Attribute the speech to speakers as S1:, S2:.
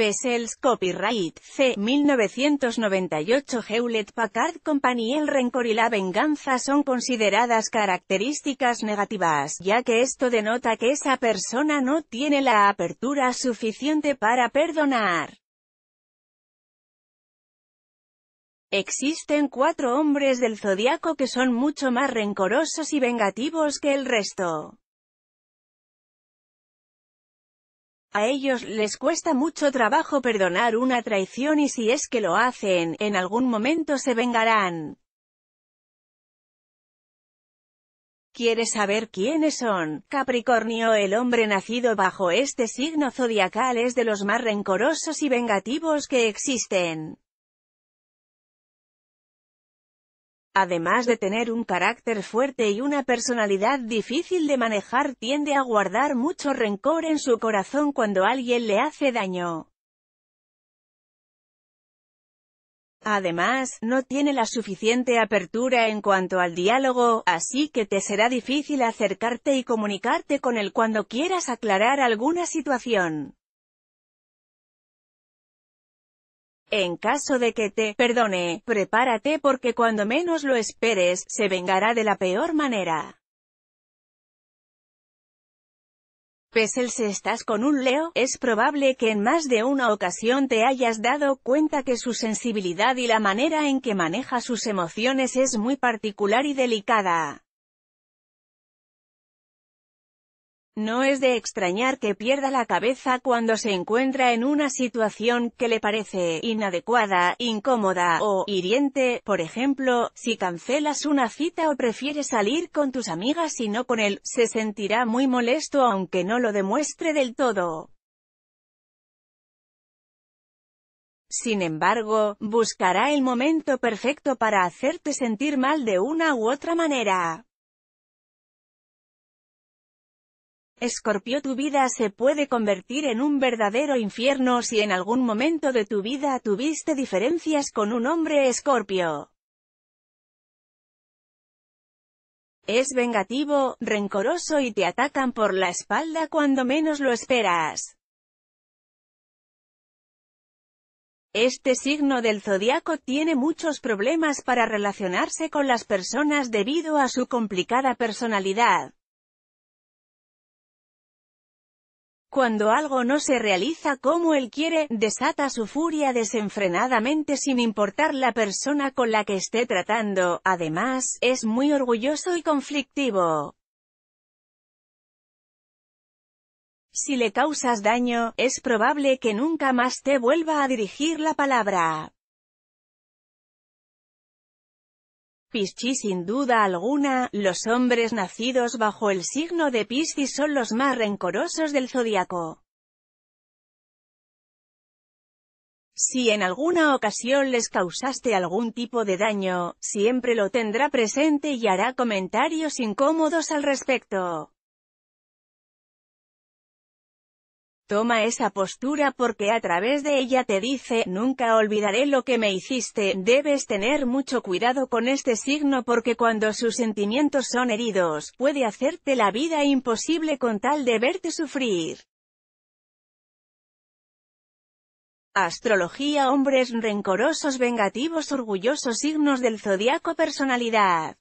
S1: Bessel's Copyright C. 1998 Hewlett-Packard Company El rencor y la venganza son consideradas características negativas, ya que esto denota que esa persona no tiene la apertura suficiente para perdonar. Existen cuatro hombres del zodiaco que son mucho más rencorosos y vengativos que el resto. A ellos les cuesta mucho trabajo perdonar una traición y si es que lo hacen, en algún momento se vengarán. ¿Quieres saber quiénes son? Capricornio El hombre nacido bajo este signo zodiacal es de los más rencorosos y vengativos que existen. Además de tener un carácter fuerte y una personalidad difícil de manejar tiende a guardar mucho rencor en su corazón cuando alguien le hace daño. Además, no tiene la suficiente apertura en cuanto al diálogo, así que te será difícil acercarte y comunicarte con él cuando quieras aclarar alguna situación. En caso de que te perdone, prepárate porque cuando menos lo esperes, se vengará de la peor manera. Pesel si estás con un Leo, es probable que en más de una ocasión te hayas dado cuenta que su sensibilidad y la manera en que maneja sus emociones es muy particular y delicada. No es de extrañar que pierda la cabeza cuando se encuentra en una situación que le parece inadecuada, incómoda o hiriente, por ejemplo, si cancelas una cita o prefieres salir con tus amigas y no con él, se sentirá muy molesto aunque no lo demuestre del todo. Sin embargo, buscará el momento perfecto para hacerte sentir mal de una u otra manera. Escorpio tu vida se puede convertir en un verdadero infierno si en algún momento de tu vida tuviste diferencias con un hombre escorpio. Es vengativo, rencoroso y te atacan por la espalda cuando menos lo esperas. Este signo del zodiaco tiene muchos problemas para relacionarse con las personas debido a su complicada personalidad. Cuando algo no se realiza como él quiere, desata su furia desenfrenadamente sin importar la persona con la que esté tratando, además, es muy orgulloso y conflictivo. Si le causas daño, es probable que nunca más te vuelva a dirigir la palabra. Piscis sin duda alguna, los hombres nacidos bajo el signo de Piscis son los más rencorosos del zodiaco. Si en alguna ocasión les causaste algún tipo de daño, siempre lo tendrá presente y hará comentarios incómodos al respecto. Toma esa postura porque a través de ella te dice, nunca olvidaré lo que me hiciste, debes tener mucho cuidado con este signo porque cuando sus sentimientos son heridos, puede hacerte la vida imposible con tal de verte sufrir. Astrología Hombres rencorosos vengativos orgullosos signos del zodiaco personalidad